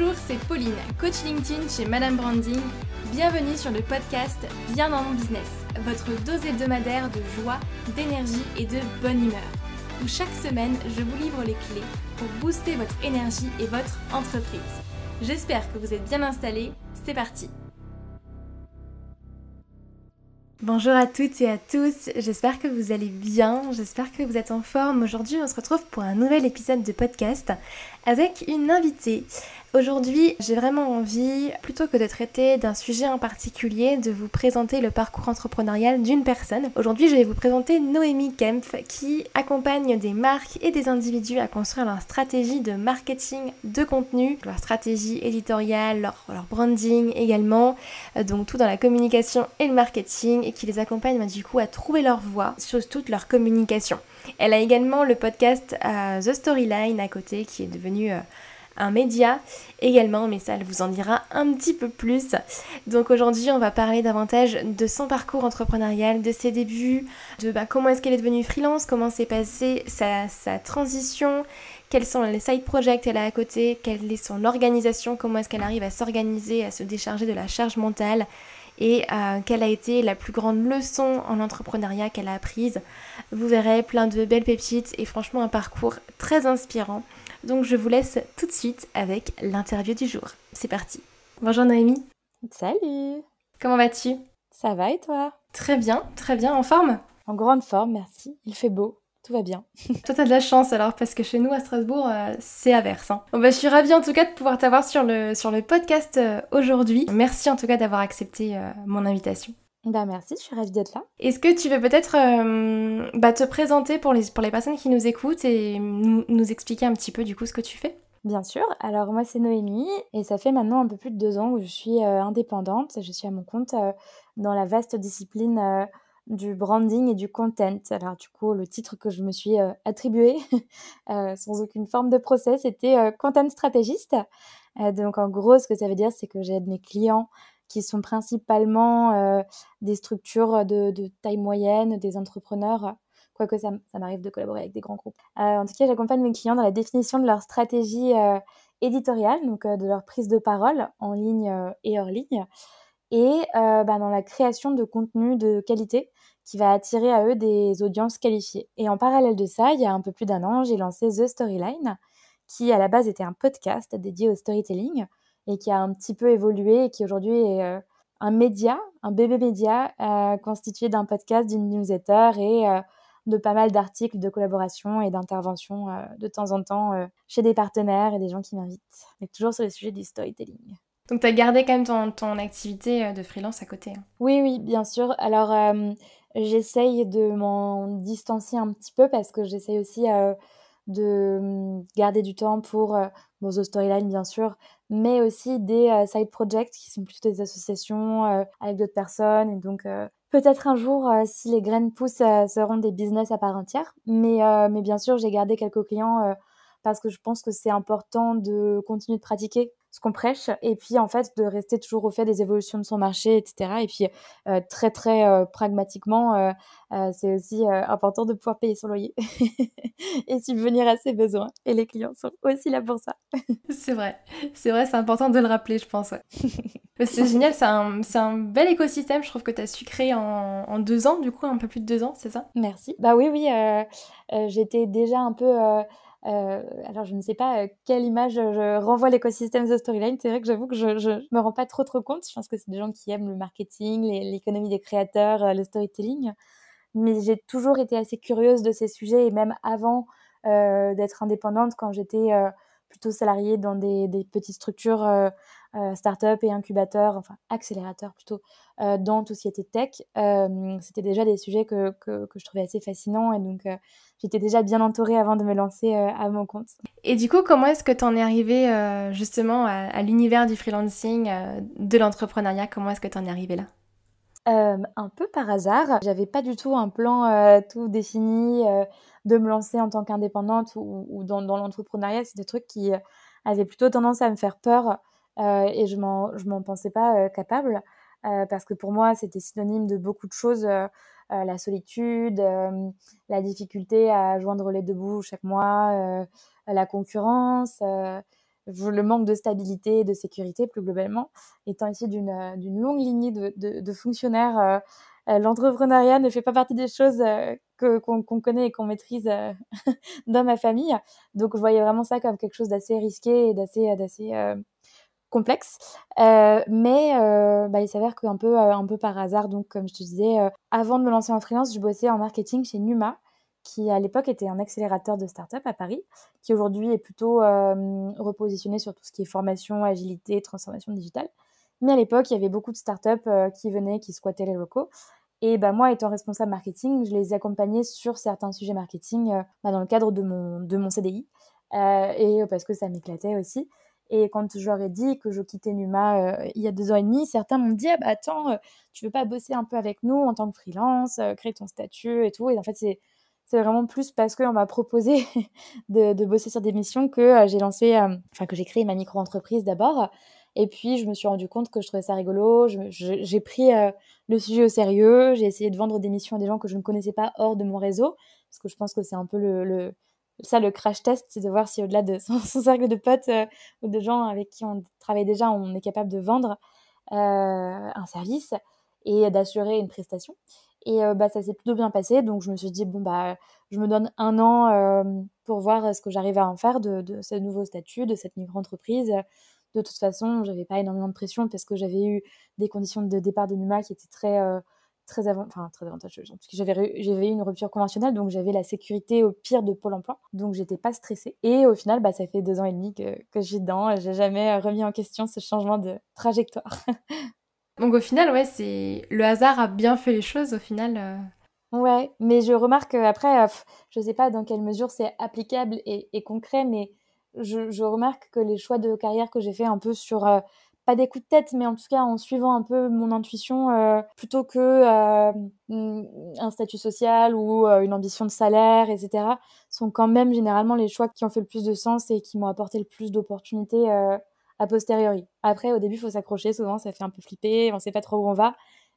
Bonjour, c'est Pauline, coach LinkedIn chez Madame Branding. Bienvenue sur le podcast Bien dans mon business, votre dose hebdomadaire de joie, d'énergie et de bonne humeur, où chaque semaine je vous livre les clés pour booster votre énergie et votre entreprise. J'espère que vous êtes bien installés, c'est parti Bonjour à toutes et à tous, j'espère que vous allez bien, j'espère que vous êtes en forme. Aujourd'hui on se retrouve pour un nouvel épisode de podcast avec une invitée. Aujourd'hui, j'ai vraiment envie, plutôt que de traiter d'un sujet en particulier, de vous présenter le parcours entrepreneurial d'une personne. Aujourd'hui, je vais vous présenter Noémie Kempf, qui accompagne des marques et des individus à construire leur stratégie de marketing de contenu, leur stratégie éditoriale, leur, branding également, euh, donc tout dans la communication et le marketing, et qui les accompagne bah, du coup à trouver leur voie sur toute leur communication. Elle a également le podcast euh, The Storyline à côté, qui est devenu euh, un média également, mais ça, elle vous en dira un petit peu plus. Donc aujourd'hui, on va parler davantage de son parcours entrepreneurial, de ses débuts, de bah, comment est-ce qu'elle est devenue freelance, comment s'est passée sa, transition, quels sont les side projects qu'elle a à côté, quelle est son organisation, comment est-ce qu'elle arrive à s'organiser, à se décharger de la charge mentale et euh, quelle a été la plus grande leçon en entrepreneuriat qu'elle a apprise. Vous verrez plein de belles pépites et franchement un parcours très inspirant. Donc je vous laisse tout de suite avec l'interview du jour. C'est parti. Bonjour Noémie. Salut. Comment vas-tu Ça va et toi Très bien, très bien, en forme En grande forme, merci. Il fait beau. Tout va bien. Toi, t'as de la chance alors, parce que chez nous à Strasbourg, euh, c'est averse. Hein. Bah, je suis ravie en tout cas de pouvoir t'avoir sur le, sur le podcast euh, aujourd'hui. Merci en tout cas d'avoir accepté euh, mon invitation. Bah merci, je suis ravie d'être là. Est-ce que tu veux peut-être euh, bah, te présenter pour les, pour les personnes qui nous écoutent et nous, nous expliquer un petit peu du coup ce que tu fais Bien sûr. Alors moi c'est Noémie et ça fait maintenant un peu plus de deux ans que je suis euh, indépendante. Je suis à mon compte euh, dans la vaste discipline du branding et du content. Alors du coup le titre que je me suis attribué sans aucune forme de procès c'était content stratégiste. donc en gros ce que ça veut dire c'est que j'aide mes clients qui sont principalement euh, des structures de, taille moyenne, des entrepreneurs quoique ça, ça m'arrive de collaborer avec des grands groupes. Euh, en tout cas, j'accompagne mes clients dans la définition de leur stratégie euh, éditoriale, donc de leur prise de parole en ligne et hors ligne, et bah, dans la création de contenu de qualité qui va attirer à eux des audiences qualifiées. Et en parallèle de ça, il y a un peu plus d'un an, j'ai lancé The Storyline, qui à la base était un podcast dédié au storytelling, et qui a un petit peu évolué et qui aujourd'hui est euh, un média, un bébé média euh, constitué d'un podcast, d'une newsletter et euh, de pas mal d'articles de collaboration et d'intervention de temps en temps chez des partenaires et des gens qui m'invitent. Mais toujours sur le sujet du storytelling. Donc tu as gardé quand même ton, activité de freelance à côté. Hein. Oui, oui, bien sûr. Alors j'essaye de m'en distancier un petit peu parce que j'essaye aussi de hum, garder du temps pour, The Storyline bien sûr, mais aussi des euh, side projects qui sont plutôt des associations euh, avec d'autres personnes. Et donc, euh, peut-être un jour, si les graines poussent, seront des business à part entière. Mais, mais bien sûr, j'ai gardé quelques clients parce que je pense que c'est important de continuer de pratiquer ce qu'on prêche et puis en fait de rester toujours au fait des évolutions de son marché etc et puis euh, très très euh, pragmatiquement euh, c'est aussi important de pouvoir payer son loyer et subvenir à ses besoins et les clients sont aussi là pour ça c'est vrai c'est vrai c'est important de le rappeler je pense c'est génial c'est un, un, bel écosystème je trouve que tu as su créer en, en, deux ans du coup un peu plus de deux ans c'est ça merci bah oui oui j'étais déjà un peu euh, alors, je ne sais pas euh, quelle image euh, je renvoie l'écosystème de Storyline. C'est vrai que j'avoue que je ne me rends pas trop, trop compte. Je pense que c'est des gens qui aiment le marketing, l'économie des créateurs, le storytelling. Mais j'ai toujours été assez curieuse de ces sujets et même avant d'être indépendante, quand j'étais plutôt salariée dans des, petites structures start-up et incubateurs, enfin accélérateurs plutôt, dans tout ce qui était tech, c'était déjà des sujets que, que, que, je trouvais assez fascinants. Et donc, j'étais déjà bien entourée avant de me lancer euh, à mon compte. Et du coup, comment est-ce que tu en es arrivée euh, justement à, l'univers du freelancing, euh, de l'entrepreneuriat Comment est-ce que tu en es arrivée là un peu par hasard. J'avais pas du tout un plan tout défini de me lancer en tant qu'indépendante ou, dans, l'entrepreneuriat. C'est des trucs qui avaient plutôt tendance à me faire peur et je m'en, je m'en pensais pas capable. Euh, parce que pour moi, c'était synonyme de beaucoup de choses. Euh, euh, la solitude, la difficulté à joindre les deux bouts chaque mois, la concurrence, le manque de stabilité et de sécurité plus globalement. Étant ici d'une longue lignée de, fonctionnaires, l'entrepreneuriat ne fait pas partie des choses qu'on connaît et qu'on maîtrise dans ma famille. Donc je voyais vraiment ça comme quelque chose d'assez risqué et d'assez complexe. Euh, mais euh, bah, il s'avère qu'un peu, euh, un peu par hasard, donc comme je te disais, avant de me lancer en freelance, je bossais en marketing chez Numa, qui à l'époque était un accélérateur de start-up à Paris, qui aujourd'hui est plutôt repositionné sur tout ce qui est formation, agilité, transformation digitale. Mais à l'époque, il y avait beaucoup de start-up qui venaient, qui squattaient les locaux. Et ben moi, étant responsable marketing, je les accompagnais sur certains sujets marketing bah, dans le cadre de mon, de mon CDI, et parce que ça m'éclatait aussi. Et quand je leur ai dit que je quittais Numa euh, il y a deux ans et demi, certains m'ont dit ah bah, Attends, euh, tu veux pas bosser un peu avec nous en tant que freelance, euh, créer ton statut et tout. Et en fait, c'est, c'est vraiment plus parce qu'on m'a proposé de, bosser sur des missions que j'ai lancé, enfin, que j'ai créé ma micro-entreprise d'abord. Et puis, je me suis rendu compte que je trouvais ça rigolo. j'ai pris le sujet au sérieux. J'ai essayé de vendre des missions à des gens que je ne connaissais pas hors de mon réseau. Parce que je pense que c'est un peu le ça, le crash test, c'est de voir si au-delà de son, cercle de potes euh, ou de gens avec qui on travaille déjà, on est capable de vendre euh, un service et d'assurer une prestation. Et euh, bah, ça s'est plutôt bien passé. Donc, je me suis dit, bon, bah, je me donne un an pour voir ce que j'arrive à en faire de, ce nouveau statut, de cette nouvelle entreprise De toute façon, j'avais pas énormément de pression parce que j'avais eu des conditions de départ de Numa qui étaient très très, avant, enfin, très avantageuse. Hein, Parce que j'avais eu une rupture conventionnelle, donc j'avais la sécurité au pire de Pôle emploi. Donc j'étais pas stressée. Et au final, bah, ça fait deux ans et demi que, que je suis dedans. J'ai jamais euh, remis en question ce changement de trajectoire. donc au final, ouais, c'est le hasard a bien fait les choses au final. Euh. Ouais, mais je remarque après, euh, je sais pas dans quelle mesure c'est applicable et, concret, mais je, je, remarque que les choix de carrière que j'ai fait un peu sur pas des coups de tête, mais en tout cas en suivant un peu mon intuition, euh, plutôt que euh, mm, un statut social ou euh, une ambition de salaire, etc., sont quand même généralement les choix qui ont fait le plus de sens et qui m'ont apporté le plus d'opportunités a posteriori. Après, au début, il faut s'accrocher, souvent ça fait un peu flipper, on ne sait pas trop où on va,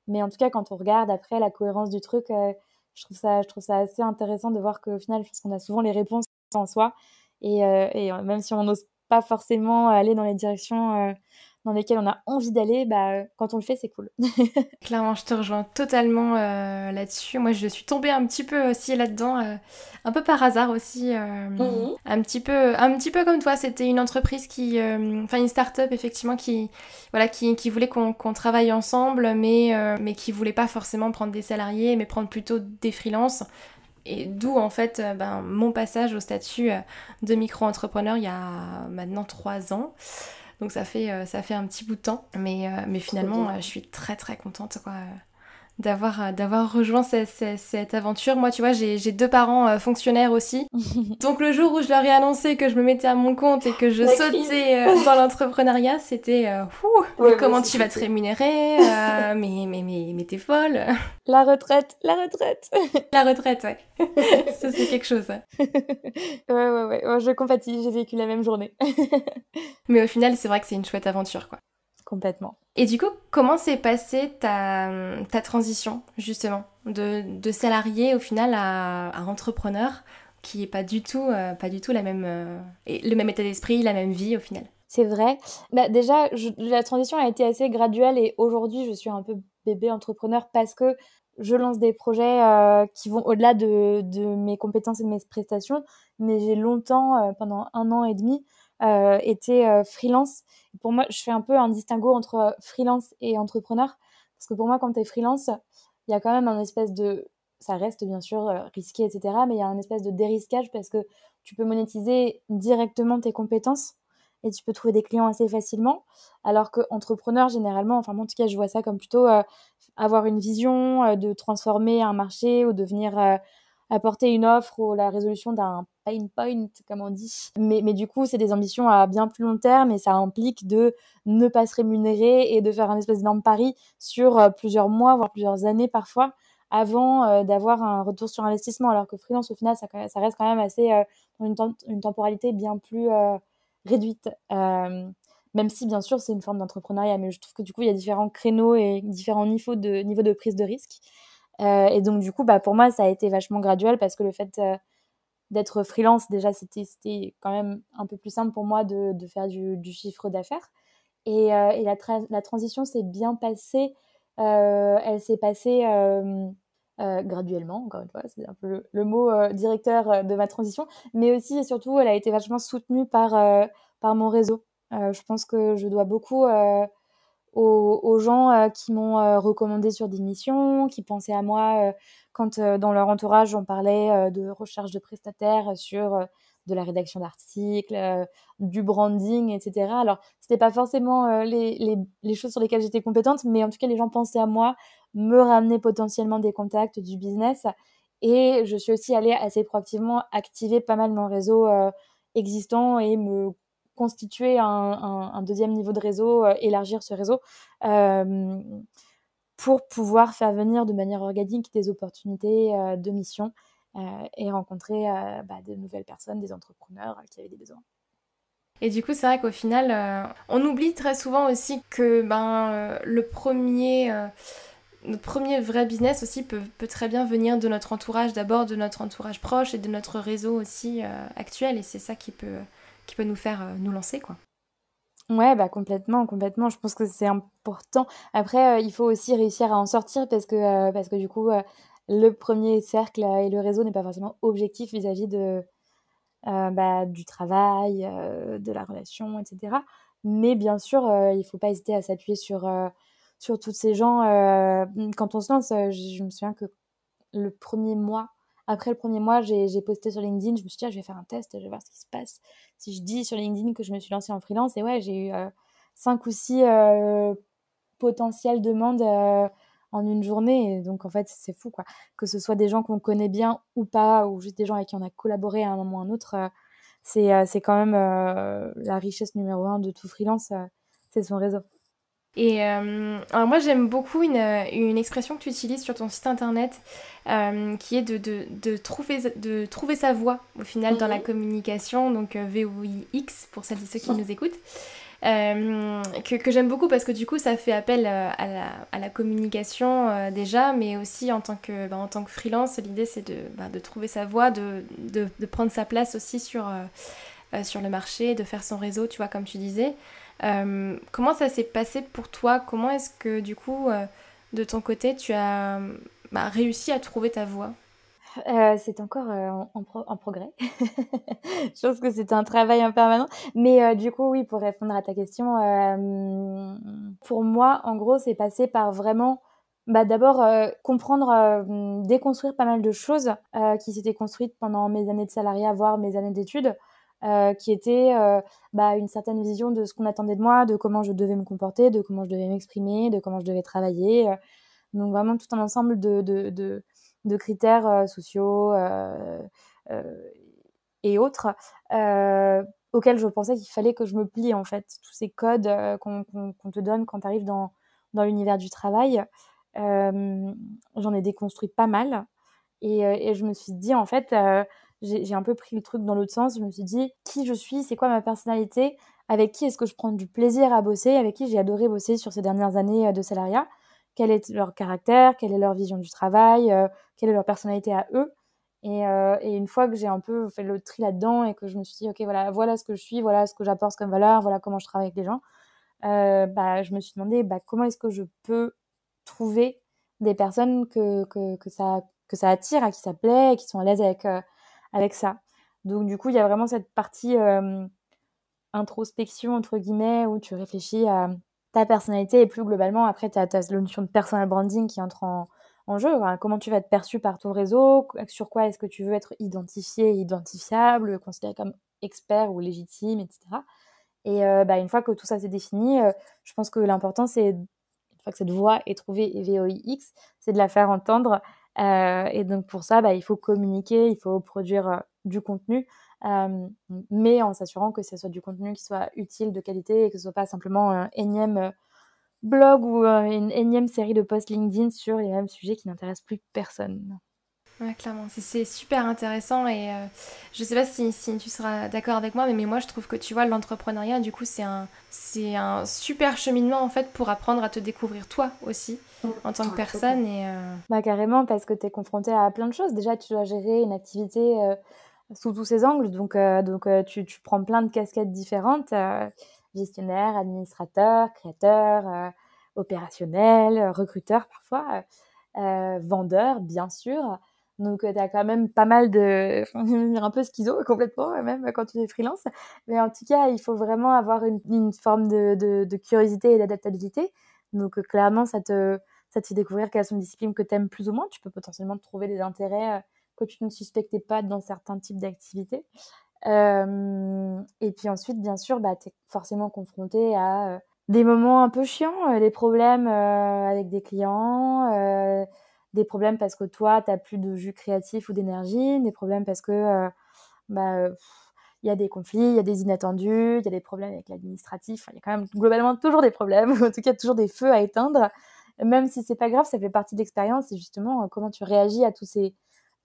mais en tout cas, quand on regarde après la cohérence du truc, je, trouve ça, je trouve ça assez intéressant de voir qu'au final, je qu'on a souvent les réponses en soi, et, et même si on n'ose pas forcément aller dans les directions dans lesquels on a envie d'aller, bah, quand on le fait, c'est cool. Clairement, je te rejoins totalement euh, là-dessus. Moi, je suis tombée un petit peu aussi là-dedans, euh, un peu par hasard aussi, euh, mhm. un petit peu, un petit peu comme toi. C'était une entreprise qui, enfin une start-up effectivement qui, voilà, qui, qui voulait qu'on travaille ensemble, mais mais qui voulait pas forcément prendre des salariés, mais prendre plutôt des freelances. Et d'où en fait ben, mon passage au statut de micro-entrepreneur il y a maintenant trois ans. Donc ça fait, euh, ça fait un petit bout de temps. Mais, euh, mais finalement, euh, je suis très très contente. Quoi d'avoir euh, d'avoir rejoint cette, cette, aventure. Moi, tu vois, j'ai deux parents euh, fonctionnaires aussi. Donc le jour où je leur ai annoncé que je me mettais à mon compte et que je sautais euh, dans l'entrepreneuriat, c'était comment tu vas te rémunérer Mais mais mais t'es folle. La retraite, la retraite. la retraite, ouais. Ça c'est quelque chose. Hein. ouais ouais ouais. Je compatis. J'ai vécu la même journée. mais au final, c'est vrai que c'est une chouette aventure, quoi. Et du coup, comment s'est passée ta, transition, justement, de, de salarié au final à, entrepreneur, qui n'est pas, du tout, euh, pas du tout la même, euh, le même état d'esprit, la même vie au final C'est vrai. Bah, déjà, la transition a été assez graduelle et aujourd'hui, je suis un peu bébé entrepreneur parce que je lance des projets euh, qui vont au-delà de, mes compétences et de mes prestations, mais j'ai longtemps, pendant un an et demi, euh, était euh, freelance. Pour moi, je fais un peu un distinguo entre euh, freelance et entrepreneur. Parce que pour moi, quand tu es freelance, il y a quand même un espèce de. Ça reste bien sûr risqué, etc. Mais il y a un espèce de dérisquage parce que tu peux monétiser directement tes compétences et tu peux trouver des clients assez facilement. Alors que entrepreneur, généralement, enfin, en tout cas, je vois ça comme plutôt avoir une vision de transformer un marché ou de venir apporter une offre ou la résolution d'un pain point, comme on dit. Mais, du coup, c'est des ambitions à bien plus long terme et ça implique de ne pas se rémunérer et de faire un espèce d'énorme pari sur euh, plusieurs mois, voire plusieurs années parfois avant euh, d'avoir un retour sur investissement. Alors que freelance, au final, ça, reste quand même assez euh, une, une, temporalité bien plus réduite. même si, bien sûr, c'est une forme d'entrepreneuriat, mais je trouve que du coup, il y a différents créneaux et différents niveaux de, niveau de prise de risque. et donc, du coup, bah, pour moi, ça a été vachement graduel parce que le fait d'être freelance, déjà, c'était quand même un peu plus simple pour moi de, faire du, chiffre d'affaires. Et, euh, la, la, transition s'est bien passée. Euh, elle s'est passée euh, graduellement, encore une fois, c'est un peu le, mot directeur de ma transition. Mais aussi et surtout, elle a été vachement soutenue par, par mon réseau. je pense que je dois beaucoup aux, gens euh, qui m'ont euh, recommandé sur des missions, qui pensaient à moi euh, quand dans leur entourage on parlait de recherche de prestataires sur de la rédaction d'articles, du branding, etc. Alors, c'était pas forcément les, les, choses sur lesquelles j'étais compétente, mais en tout cas, les gens pensaient à moi, me ramenaient potentiellement des contacts du business. Et je suis aussi allée assez proactivement activer pas mal mon réseau existant et me constituer un, deuxième niveau de réseau, euh, élargir ce réseau euh, pour pouvoir faire venir de manière organique des opportunités euh, de mission et rencontrer bah, de nouvelles personnes, des entrepreneurs qui avaient des besoins. Et du coup, c'est vrai qu'au final, on oublie très souvent aussi que ben, le premier, notre premier vrai business aussi peut, très bien venir de notre entourage, d'abord de notre entourage proche et de notre réseau aussi actuel. Et c'est ça qui peut, qui peut nous faire euh, nous lancer, quoi. Ouais, bah complètement, complètement. Je pense que c'est important. Après, euh, il faut aussi réussir à en sortir parce que, euh, parce que du coup, le premier cercle et le réseau n'est pas forcément objectif vis-à-vis de, bah, du travail, de la relation, etc. Mais bien sûr, il faut pas hésiter à s'appuyer sur, sur tous ces gens. quand on se lance, je me souviens que le premier mois, après le premier mois, j'ai posté sur LinkedIn. Je me suis dit, ah, je vais faire un test, je vais voir ce qui se passe. Si je dis sur LinkedIn que je me suis lancée en freelance, et ouais, j'ai eu 5 euh, cinq ou six euh, potentielles demandes euh, en une journée. donc en fait, c'est fou, quoi. Que ce soit des gens qu'on connaît bien ou pas, ou juste des gens avec qui on a collaboré à un moment ou à un autre, c'est quand même la richesse numéro un de tout freelance, c'est son réseau. Et euh, alors moi j'aime beaucoup euh, une, expression que tu utilises sur ton site internet euh, qui est de, de, trouver, sa voix au final dans la mhm. communication, donc VOIX pour celles et ceux qui nous écoutent, que, j'aime beaucoup parce que du coup ça fait appel à la, communication déjà, mais aussi bah, en tant que, freelance, l'idée c'est de, bah, trouver sa voix, de, prendre sa place aussi sur le marché, de faire son réseau, tu vois, comme tu disais. Euh, comment ça s'est passé pour toi Comment est-ce que du coup, euh, de ton côté, tu as bah, réussi à trouver ta voie euh, c'est encore en, progrès. je pense que c'est un travail en permanent. Mais du coup, oui, pour répondre à ta question, pour moi, en gros, c'est passé par vraiment bah, d'abord comprendre, déconstruire pas mal de choses qui s'étaient construites pendant mes années de salariat, voire mes années d'études. Euh, qui était euh, bah, une certaine vision de ce qu'on attendait de moi, de comment je devais me comporter, de comment je devais m'exprimer, de comment je devais travailler. Euh. donc vraiment tout un ensemble de, de, de, critères sociaux et autres auxquels je pensais qu'il fallait que je me plie en fait, tous ces codes qu'on te donne quand tu arrives dans, dans l'univers du travail. J'en ai déconstruit pas mal et, je me suis dit en fait j'ai un peu pris le truc dans l'autre sens. Je me suis dit, qui je suis, c'est quoi ma personnalité, avec qui est-ce que je prends du plaisir à bosser, avec qui j'ai adoré bosser sur ces dernières années euh, de salariat, quel est leur caractère, quelle est leur vision du travail, euh, quelle est leur personnalité à eux. Euh, et, une fois que j'ai un peu fait le tri là-dedans et que je me suis dit, OK, voilà, voilà ce que je suis, voilà ce que j'apporte comme valeur, voilà comment je travaille avec les gens, bah, je me suis demandé bah, comment est-ce que je peux trouver des personnes que, que, que, ça, que ça attire, à qui ça plaît, qui sont à l'aise avec avec ça. Donc du coup, il y a vraiment cette partie euh, introspection, entre guillemets, où tu réfléchis à ta personnalité et plus globalement, après, tu as, la notion de personal branding qui entre en, jeu. comment tu vas être perçu par ton réseau Sur quoi est-ce que tu veux être identifié, identifiable, considéré comme expert ou légitime, etc. Et euh, bah, une fois que tout ça c'est défini, euh, je pense que l'important c'est, une fois que cette voix est trouvée et VOIX, c'est de la faire entendre euh, et donc pour ça, bah, il faut communiquer, il faut produire euh, du contenu, euh, mais en s'assurant que ce soit du contenu qui soit utile, de qualité, et que ce soit pas simplement un énième blog ou une énième série de posts LinkedIn sur les mêmes sujets qui n'intéressent plus personne. Ouais, clairement. C'est super intéressant et je euh, je sais pas si, tu seras d'accord avec moi, mais, moi je trouve que tu vois, l'entrepreneuriat, du coup, c'est un, un super cheminement en fait pour apprendre à te découvrir toi aussi mmh. en tant que personne. Et, euh, bah, carrément, parce que tu es confronté à plein de choses. Déjà, tu dois gérer une activité. Euh, sous tous ses angles, donc, donc tu, tu, prends plein de casquettes différentes, gestionnaire, administrateur, créateur, opérationnel, recruteur parfois, vendeur bien sûr, donc, euh, tu as quand même pas mal de. un peu schizo, complètement, euh, même quand tu es freelance. Mais en tout cas, il faut vraiment avoir une, forme de, de, curiosité et d'adaptabilité. Donc, euh, clairement, ça te, ça te fait découvrir quelles sont les disciplines que tu aimes plus ou moins. Tu peux potentiellement trouver des intérêts que tu ne suspectais pas dans certains types d'activités. et puis ensuite, bien sûr, bah, tu es forcément confronté à des moments un peu chiants, des problèmes avec des clients des problèmes parce que toi, tu n'as plus de jus créatif ou d'énergie, des problèmes parce que euh, bah, euh, il y a des conflits, il y a des inattendus, il y a des problèmes avec l'administratif. il y a quand même globalement toujours des problèmes, en tout cas toujours des feux à éteindre. Même si c'est pas grave, ça fait partie de l'expérience. C'est justement euh, comment tu réagis à tous ces.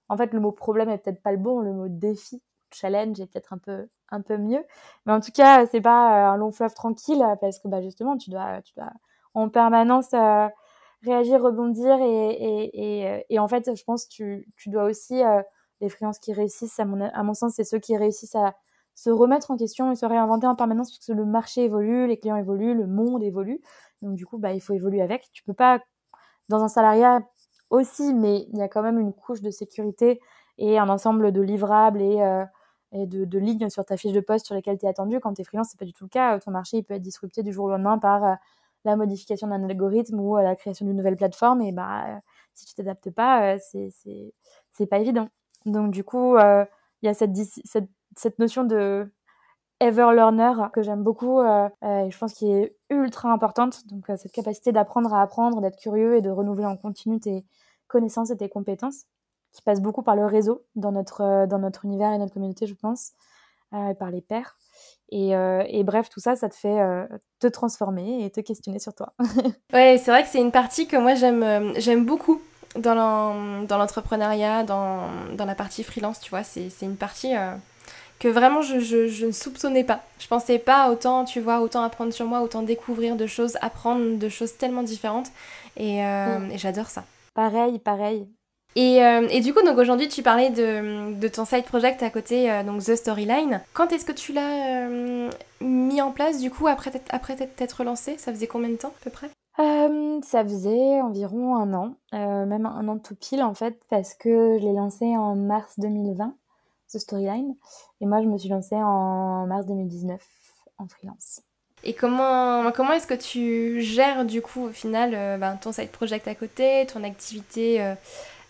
En fait, le mot problème est peut-être pas le bon, le mot défi, challenge est peut-être un peu un peu mieux. Mais en tout cas, c'est pas un long fleuve tranquille parce que bah, justement, tu dois tu dois en permanence réagir, rebondir. Euh, et, en fait, je pense que tu, dois aussi, euh, les freelances qui réussissent, à mon, à mon sens, c'est ceux qui réussissent à se remettre en question et se réinventer en permanence parce que le marché évolue, les clients évoluent, le monde évolue. Donc du coup, bah, il faut évoluer avec. Tu peux pas, dans un salariat aussi, mais il y a quand même une couche de sécurité et un ensemble de livrables et... Euh, de, lignes sur ta fiche de poste sur lesquelles tu es attendu. Quand tu es freelance, c'est pas du tout le cas. Ton marché il peut être disrupté du jour au lendemain par la modification d'un algorithme ou euh, la création d'une nouvelle plateforme. Et bah, euh, si tu t'adaptes pas, euh, c'est c'est pas évident. Donc du coup, il y a cette, notion de ever learner que j'aime beaucoup et je pense qu'il est ultra importante. Donc cette capacité d'apprendre à apprendre, d'être curieux et de renouveler en continu tes connaissances et tes compétences, qui passe beaucoup par le réseau dans notre dans notre univers et notre communauté, je pense, et par les pairs. Euh, et, bref, tout ça, ça te fait euh, te transformer et te questionner sur toi. ouais, c'est vrai que c'est une partie que moi j'aime, euh, beaucoup dans, l'entrepreneuriat, dans, la partie freelance, tu vois. C'est, une partie que vraiment je, ne soupçonnais pas. Je pensais pas autant, tu vois, autant apprendre sur moi, autant découvrir de choses, apprendre de choses tellement différentes. et mm. j'adore ça. Pareil, pareil. Euh, et, du coup, donc aujourd'hui, tu parlais de, ton side project à côté, euh, donc The Storyline. Quand est-ce que tu l'as euh, mis en place, du coup, après t'être, après lancé Ça faisait combien de temps, à peu près Ça faisait environ un an, même un an tout pile, en fait, parce que je l'ai lancé en mars 2020, The Storyline. Et moi, je me suis lancée en mars 2019, en freelance. Et comment, comment est-ce que tu gères, du coup, au final, ben, ton side project à côté, ton activité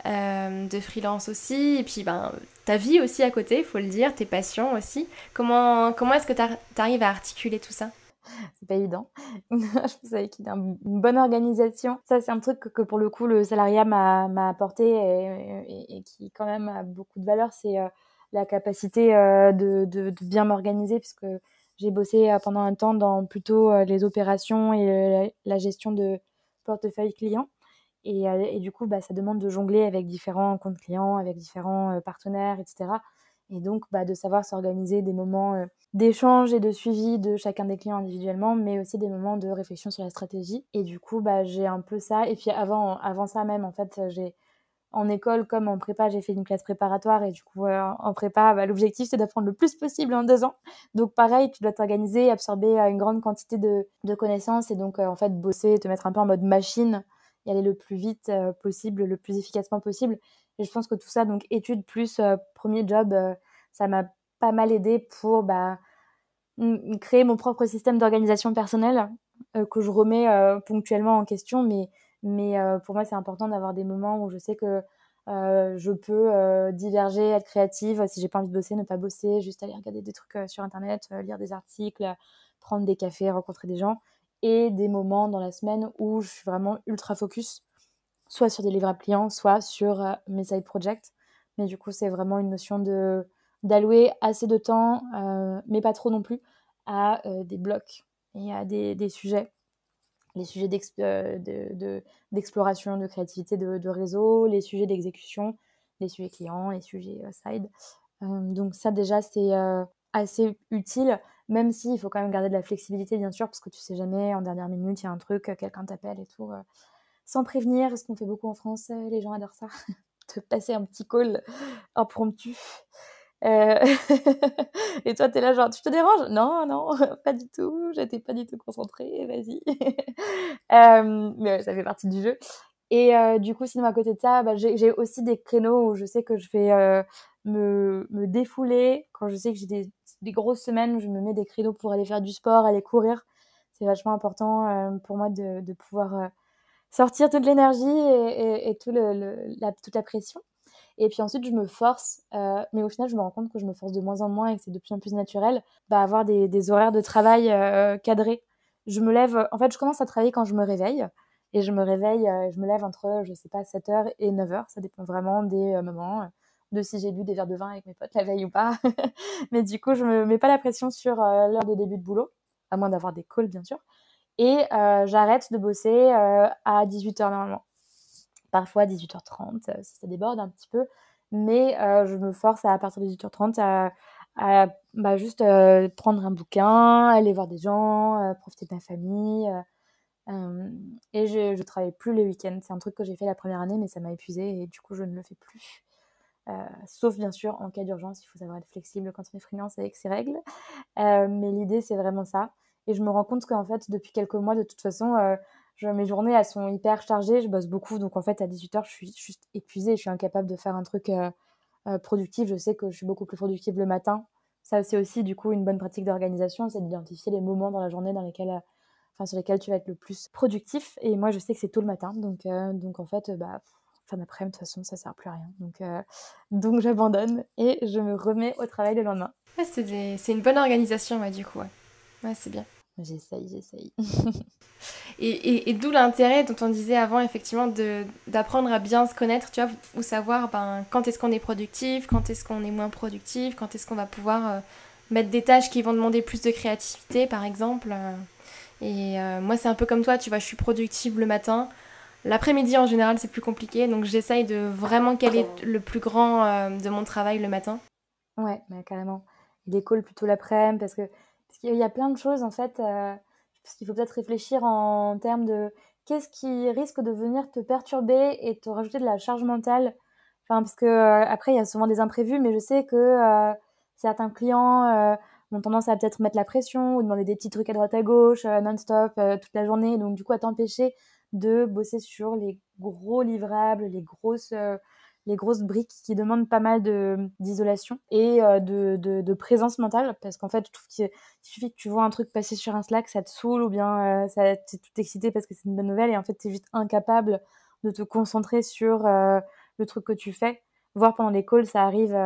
euh, de freelance aussi, et puis ben, ta vie aussi à côté, il faut le dire, tes passions aussi. Comment, comment est-ce que tu arrives à articuler tout ça c'est pas évident. je pensais qu'il y a une bonne organisation. Ça, c'est un truc que, pour le coup, le salariat m'a apporté et, qui, quand même, a beaucoup de valeur. C'est euh, la capacité euh, de, bien m'organiser, puisque j'ai bossé pendant un temps dans plutôt les opérations et la, la gestion de portefeuille client. Euh, et, du coup, bah, ça demande de jongler avec différents comptes clients, avec différents euh, partenaires, etc. Et donc, bah, de savoir s'organiser des moments euh, d'échange et de suivi de chacun des clients individuellement, mais aussi des moments de réflexion sur la stratégie. Et du coup, bah, j'ai un peu ça. Et puis avant, avant ça même, en fait, j'ai en école comme en prépa, j'ai fait une classe préparatoire et du coup en prépa, bah, l'objectif c'est d'apprendre le plus possible en deux ans. Donc pareil, tu dois t'organiser, absorber une grande quantité de, connaissances et donc en fait bosser, te mettre un peu en mode machine et aller le plus vite euh, possible, le plus efficacement possible. Et je pense que tout ça, donc étude plus euh, premier job, euh, ça m'a pas mal aidé pour bah, créer mon propre système d'organisation personnelle que je remets ponctuellement en question. Mais, pour moi, c'est important d'avoir des moments où je sais que je peux diverger, être créative. Si j'ai pas envie de bosser, ne pas bosser, juste aller regarder des trucs sur internet, lire des articles, prendre des cafés, rencontrer des gens et des moments dans la semaine où je suis vraiment ultra focus, soit sur des livres à clients, soit sur euh, mes side projects. Mais du coup, c'est vraiment une notion de d'allouer assez de temps, euh, mais pas trop non plus, à euh, des blocs et à des, des sujets. Les sujets d'exploration, de, créativité de, réseau, les sujets d'exécution, les sujets clients, les sujets side. donc ça déjà, c'est assez utile. Même si il faut quand même garder de la flexibilité, bien sûr, parce que tu sais jamais, en dernière minute, il y a un truc, euh, quelqu'un t'appelle et tout. Euh, sans prévenir, ce qu'on fait beaucoup en France, euh, les gens adorent ça, te passer un petit call impromptu. et toi, t'es là, genre, tu te déranges Non, non, pas du tout, j'étais pas du tout concentrée, vas-y. mais ça fait partie du jeu. Et du coup, sinon, à côté de ça, bah, j'ai aussi des créneaux où je sais que je vais me, me, défouler quand je sais que j'ai des des grosses semaines je me mets des créneaux pour aller faire du sport, aller courir. C'est vachement important euh, pour moi de, pouvoir euh, sortir toute l'énergie et, toute la pression. Et puis ensuite, je me force, euh, mais au final, je me rends compte que je me force de moins en moins et que c'est de plus en plus naturel, bah, avoir des, horaires de travail cadrés. Je me lève, en fait, je commence à travailler quand je me réveille. Et je me réveille, je me lève entre, je sais pas, 7h et 9h, ça dépend vraiment des moments de si j'ai bu des verres de vin avec mes potes la veille ou pas. mais du coup, je me mets pas la pression sur euh, l'heure de début de boulot, à moins d'avoir des calls bien sûr. Et euh, j'arrête de bosser euh, à 18h normalement. Parfois 18h30 si ça déborde un petit peu. Mais je me force à, partir de 18h30 à, bah, juste prendre un bouquin, aller voir des gens, profiter de ma famille. et je ne travaille plus les week-ends. C'est un truc que j'ai fait la première année, mais ça m'a épuisé et du coup, je ne le fais plus. Euh, sauf bien sûr en cas d'urgence, il faut savoir être flexible quand on est freelance avec ses règles. Euh, mais l'idée, c'est vraiment ça. Et je me rends compte qu'en fait, depuis quelques mois, de toute façon, euh, mes journées, elles sont hyper chargées, je bosse beaucoup. Donc en fait, à 18h, je suis juste épuisée, je suis incapable de faire un truc productif. Je sais que je suis beaucoup plus productive le matin. Ça, c'est aussi du coup une bonne pratique d'organisation, c'est d'identifier les moments dans la journée dans lesquels... Enfin, sur lesquels tu vas être le plus productif. Et moi, je sais que c'est tôt le matin. Donc, donc en fait, bah, Enfin, après, de toute façon, ça sert plus à rien. Donc, euh, donc j'abandonne et je me remets au travail le lendemain. c'est, une bonne organisation, du coup. Ouais, c'est bien. J'essaye, j'essaye. et, d'où l'intérêt dont on disait avant, effectivement, d'apprendre à bien se connaître, tu vois, ou savoir ben, quand est-ce qu'on est productif, quand est-ce qu'on est moins productif, quand est-ce qu'on va pouvoir euh, mettre des tâches qui vont demander plus de créativité, par exemple. Euh. Et moi, c'est un peu comme toi, tu vois, je suis productive le matin. L'après-midi en général c'est plus compliqué, donc j'essaye de vraiment caler le plus grand euh, de mon travail le matin. Ouais, bah, carrément. Il décolle plutôt l'après-midi parce que il qu'il y a plein de choses en fait. Euh, parce qu'il faut peut-être réfléchir en termes de qu'est-ce qui risque de venir te perturber et te rajouter de la charge mentale. Enfin, parce que euh, après il y a souvent des imprévus, mais je sais que certains clients ont tendance à peut-être mettre la pression ou demander des petits trucs à droite à gauche non-stop toute la journée, donc du coup à t'empêcher de bosser sur les gros livrables, les grosses, euh, les grosses briques qui demandent pas mal d'isolation et euh, de, présence mentale. Parce qu'en fait, je trouve qu'il suffit que tu vois un truc passer sur un Slack, ça te saoule ou bien tu euh, ça tout excité parce que c'est une bonne nouvelle et en fait, tu es juste incapable de te concentrer sur le truc que tu fais. Voir pendant les calls, ça arrive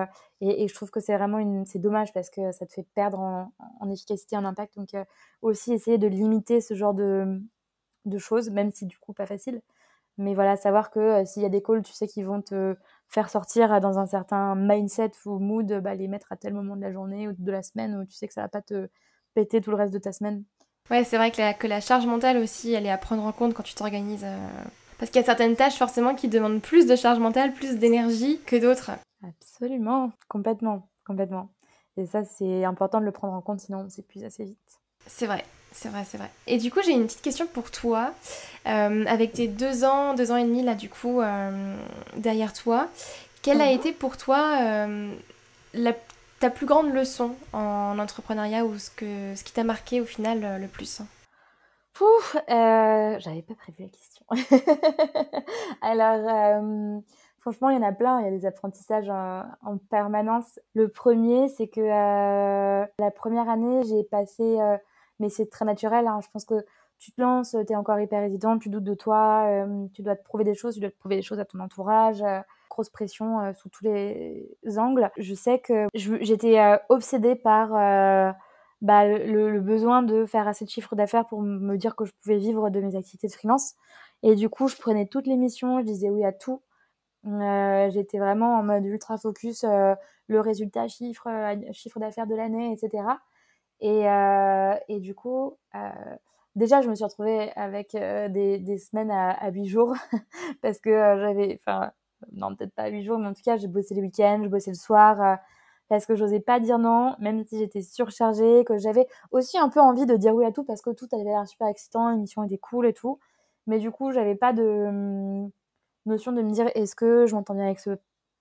et, je trouve que c'est vraiment une, c'est dommage parce que ça te fait perdre en, en efficacité, en impact. Donc, aussi essayer de limiter ce genre de, de choses, même si du coup pas facile. Mais voilà, savoir que euh, s'il y a des calls, tu sais qu'ils vont te faire sortir euh, dans un certain mindset ou mood, euh, bah, les mettre à tel moment de la journée ou de la semaine, où tu sais que ça va pas te péter tout le reste de ta semaine. Ouais, c'est vrai que la, que la, charge mentale aussi, elle est à prendre en compte quand tu t'organises. Parce qu'il y a certaines tâches forcément qui demandent plus de charge mentale, plus d'énergie que d'autres. Absolument, complètement, complètement. Et ça, c'est important de le prendre en compte, sinon on s'épuise assez vite. C'est vrai. C'est vrai, c'est vrai. Et du coup, j'ai une petite question pour toi. Euh, avec tes deux ans, deux ans et demi, là, du coup, euh, derrière toi, quelle a mhm. été pour toi euh, la, ta plus grande leçon en entrepreneuriat ou ce, que, ce qui t'a marqué au final le plus Pouf J'avais pas prévu la question. Alors, franchement, il y en a plein. Il y a des apprentissages en, en permanence. Le premier, c'est que la première année, j'ai passé mais c'est très naturel. Hein. Je pense que tu te lances, tu es encore hyper résidente, tu doutes de toi, tu dois te prouver des choses, tu dois te prouver des choses à ton entourage. Euh, grosse pression euh, sous tous les angles. Je sais que j'étais euh, obsédée par bah, le, le, besoin de faire assez de chiffre d'affaires pour me dire que je pouvais vivre de mes activités de freelance. Et du coup, je prenais toutes les missions, je disais oui à tout. j'étais vraiment en mode ultra focus, le résultat, chiffre, chiffre d'affaires de l'année, etc. Et, euh, et du coup, euh, déjà, je me suis retrouvée avec euh, des, des, semaines à, à 8 jours parce que j'avais, enfin, non, peut-être pas huit jours, mais en tout cas, j'ai bossé le week-ends, je bossais le soir parce que j'osais pas dire non, même si j'étais surchargée, que j'avais aussi un peu envie de dire oui à tout parce que tout avait l'air super excitant, l'émission était cool et tout. Mais du coup, j'avais pas de hum, notion de me dire est-ce que je m'entends bien avec ce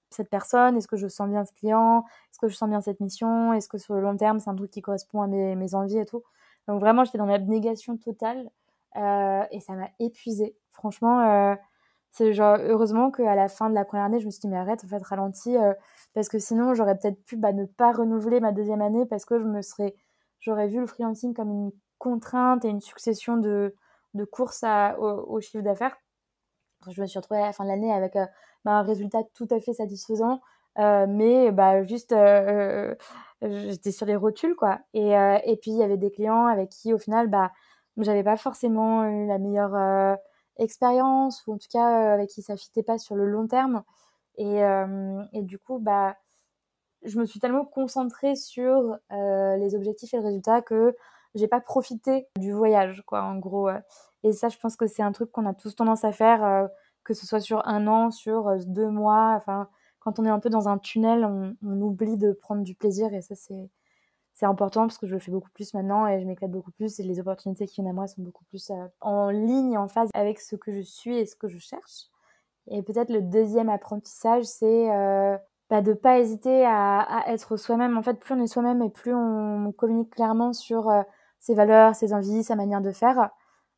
cette personne Est-ce que je sens bien ce client Est-ce que je sens bien cette mission Est-ce que sur le long terme, c'est un truc qui correspond à mes, mes envies et tout Donc vraiment, j'étais dans négation totale euh, et ça m'a épuisé. Franchement, euh, c'est genre heureusement qu'à la fin de la première année, je me suis dit mais arrête, en fait, ralentis euh, parce que sinon, j'aurais peut-être pu bah, ne pas renouveler ma deuxième année parce que je me serais, j'aurais vu le freelancing comme une contrainte et une succession de, de courses à, au, au, chiffre d'affaires. Je me suis retrouvée à la fin de l'année avec bah, un résultat tout à fait satisfaisant, euh, mais bah, juste euh, euh, j'étais sur les rotules quoi. Et, et puis il y avait des clients avec qui au final bah j'avais pas forcément eu la meilleure expérience ou en tout cas avec qui ça fitait pas sur le long terme. Et, et du coup bah je me suis tellement concentrée sur les objectifs et le résultat que j'ai pas profité du voyage quoi en gros. Et ça je pense que c'est un truc qu'on a tous tendance à faire que ce soit sur un an, sur euh, deux mois. Enfin, quand on est un peu dans un tunnel, on, oublie de prendre du plaisir et ça, c'est, c'est important parce que je le fais beaucoup plus maintenant et je m'éclate beaucoup plus et les opportunités qui viennent à moi sont beaucoup plus euh, en ligne, en phase avec ce que je suis et ce que je cherche. Et peut-être le deuxième apprentissage, c'est euh, bah, de ne pas hésiter à, être soi-même. En fait, plus on est soi-même et plus on communique clairement sur ses valeurs, ses envies, sa manière de faire,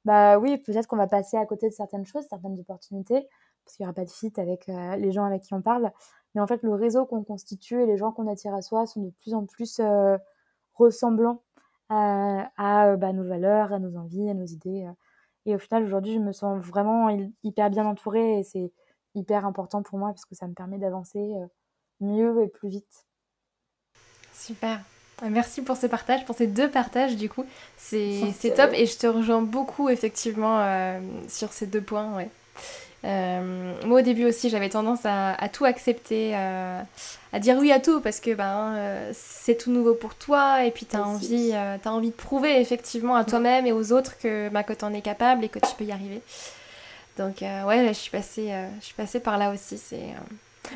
bah oui, peut-être qu'on va passer à côté de certaines choses, certaines opportunités, parce qu'il n'y aura pas de fit avec euh, les gens avec qui on parle. Mais en fait, le réseau qu'on constitue et les gens qu'on attire à soi sont de plus en plus euh, ressemblants euh, à, bah, nos valeurs, à nos envies, à nos idées. Et au final, aujourd'hui, je me sens vraiment hyper bien entourée et c'est hyper important pour moi parce que ça me permet d'avancer mieux et plus vite. Super. Merci pour ce partage, pour ces deux partages du coup. C'est top et je te rejoins beaucoup effectivement euh, sur ces deux points. Ouais. Euh, moi au début aussi j'avais tendance à, tout accepter, euh, à dire oui à tout parce que ben, c'est tout nouveau pour toi et puis tu as, envie, as envie de prouver effectivement à mm. toi-même et aux autres que, ben, que tu en es capable et que tu peux y arriver. Donc ouais, je, suis passée, je suis passée par là aussi. C'est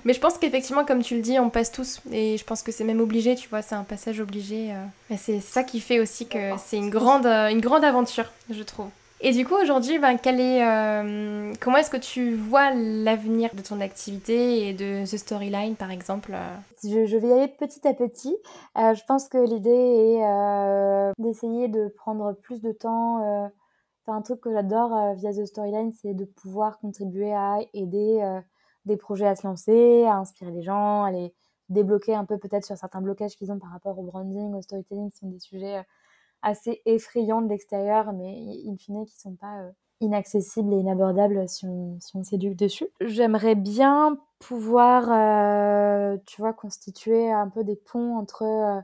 mais je pense qu'effectivement, comme tu le dis, on passe tous. Et je pense que c'est même obligé, tu vois, c'est un passage obligé. Euh. c'est ça qui fait aussi que c'est une grande, euh, une grande aventure, je trouve. Et du coup, aujourd'hui, ben, est, euh, comment est-ce que tu vois l'avenir de ton activité et de The Storyline, par exemple je, vais y aller petit à petit. je pense que l'idée est d'essayer de prendre plus de temps. un truc que j'adore via The Storyline, c'est de pouvoir contribuer à aider des projets à se lancer, à inspirer les gens, à les débloquer un peu peut-être sur certains blocages qu'ils ont par rapport au branding, au storytelling, qui sont des sujets euh, assez effrayants de l'extérieur, mais in fine qui ne sont pas euh, inaccessibles et inabordables si on, si s'éduque dessus. J'aimerais bien pouvoir, euh, tu vois, constituer un peu des ponts entre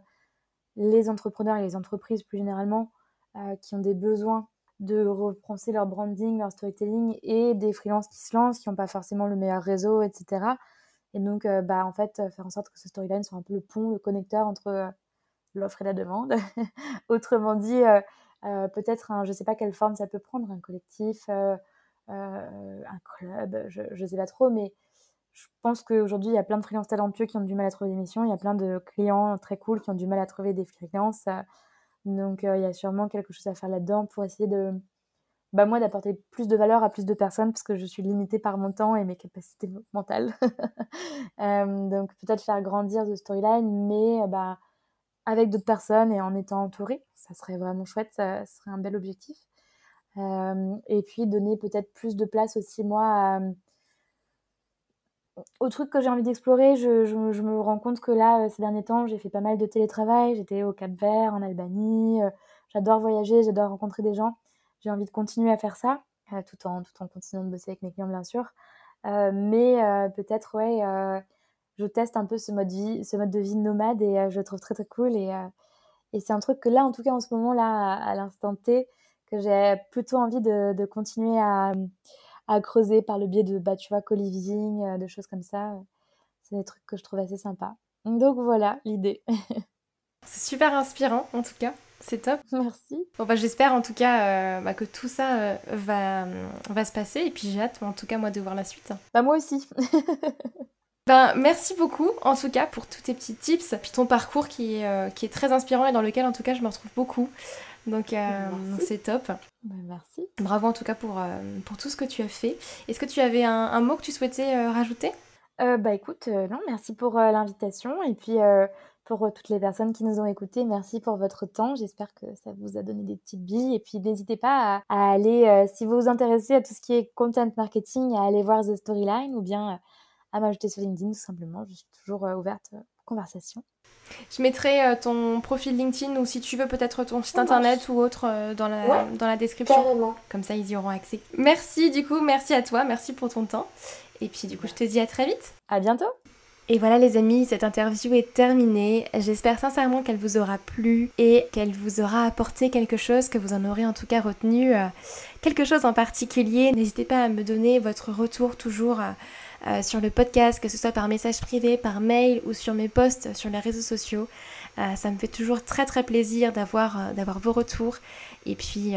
les entrepreneurs et les entreprises plus généralement qui ont des besoins de repenser leur branding, leur storytelling et des freelances qui se lancent, qui n'ont pas forcément le meilleur réseau, etc. Et donc, euh, bah, en fait, faire en sorte que ce storyline soit un peu le pont, le connecteur entre euh, l'offre et la demande. Autrement dit, euh, peut-être, je ne sais pas quelle forme ça peut prendre, un collectif, un club, je ne sais pas trop, mais je pense qu'aujourd'hui, il y a plein de freelances talentueux qui ont du mal à trouver des missions, il y a plein de clients très cool qui ont du mal à trouver des freelances. Donc, euh, il y a sûrement quelque chose à faire là-dedans pour essayer de, bah moi d'apporter plus de valeur à plus de personnes parce que je suis limitée par mon temps et mes capacités mentales. Euh, donc peut-être faire grandir The Storyline, mais euh, bah, avec d'autres personnes et en étant entourée, ça serait vraiment chouette, ça serait un bel objectif. et puis donner peut-être plus de place aussi moi à, au truc que j'ai envie d'explorer, je, me rends compte que là, euh, ces derniers temps, j'ai fait pas mal de télétravail. J'étais au Cap Vert, en Albanie. Euh, j'adore voyager, j'adore rencontrer des gens. J'ai envie de continuer à faire ça, euh, tout, en, tout continuant de bosser avec mes clients, bien sûr. mais peut-être, ouais, je teste un peu ce mode, de vie nomade et je le trouve très, très cool. Et, c'est un truc que là, en tout cas, en ce moment, là, à, l'instant T, que j'ai plutôt envie de continuer à à creuser par le biais de, bah, tu euh, de choses comme ça. C'est des trucs que je trouve assez sympas. Donc voilà l'idée. C'est super inspirant en tout cas. C'est top. Merci. Bon, bah, j'espère en tout cas euh, bah, que tout ça euh, va, va se passer et puis j'ai hâte en tout cas moi de voir la suite. Bah moi aussi. ben, merci beaucoup en tout cas pour tous tes petits tips, puis ton parcours qui est, qui est très inspirant et dans lequel en tout cas je me retrouve beaucoup. Donc euh, c'est top. Bah, merci. Bravo en tout cas pour, euh, pour tout ce que tu as fait. Est-ce que tu avais un, mot que tu souhaitais euh, rajouter Bah écoute, non, merci pour l'invitation et puis pour toutes les personnes qui nous ont écoutés. Merci pour votre temps. J'espère que ça vous a donné des petites billes. Et puis, n'hésitez pas à, aller, si vous vous intéressez à tout ce qui est content marketing, à aller voir The Storyline ou bien à m'ajouter sur LinkedIn, tout simplement. Je suis toujours ouverte aux conversations. Je mettrai euh, ton profil LinkedIn ou si tu veux peut-être ton site internet ou autre euh, dans, la, description. Comme ça, ils y auront accès. Merci du coup, merci à toi, merci pour ton temps. Et puis du coup, je te dis à très vite. À bientôt. Et voilà les amis, cette interview est terminée. J'espère sincèrement qu'elle vous aura plu et qu'elle vous aura apporté quelque chose, que vous en aurez en tout cas retenu euh, quelque chose en particulier. N'hésitez pas à me donner votre retour toujours euh, sur le podcast, que ce soit par message privé, par mail ou sur mes posts sur les réseaux sociaux. Euh, ça me fait toujours très très plaisir d'avoir euh, vos retours. Et puis,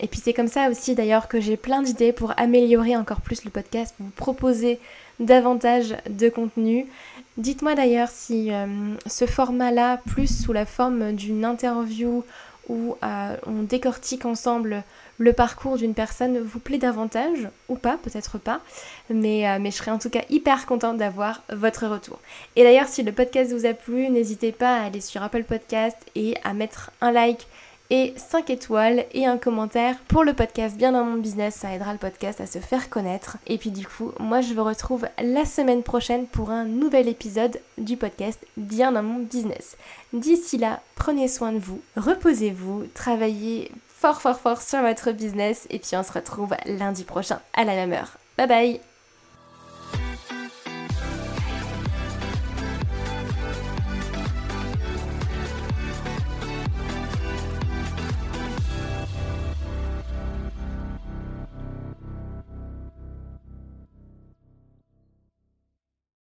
et puis c'est comme ça aussi d'ailleurs que j'ai plein d'idées pour améliorer encore plus le podcast, pour vous proposer davantage de contenu. Dites-moi d'ailleurs si ce format-là, plus sous la forme d'une interview où on décortique ensemble le parcours d'une personne vous plaît davantage ou pas, peut-être pas, mais, euh, mais je serais en tout cas hyper contente d'avoir votre retour. Et d'ailleurs, si le podcast vous a plu, n'hésitez pas à aller sur Apple Podcast et à mettre un like et 5 étoiles et un commentaire pour le podcast Bien dans mon business. Ça aidera le podcast à se faire connaître. Et puis du coup, moi je vous retrouve la semaine prochaine pour un nouvel épisode du podcast Bien dans mon business. D'ici là, prenez soin de vous, reposez-vous, travaillez fort fort fort sur votre business et puis on se retrouve lundi prochain à la même heure. Bye bye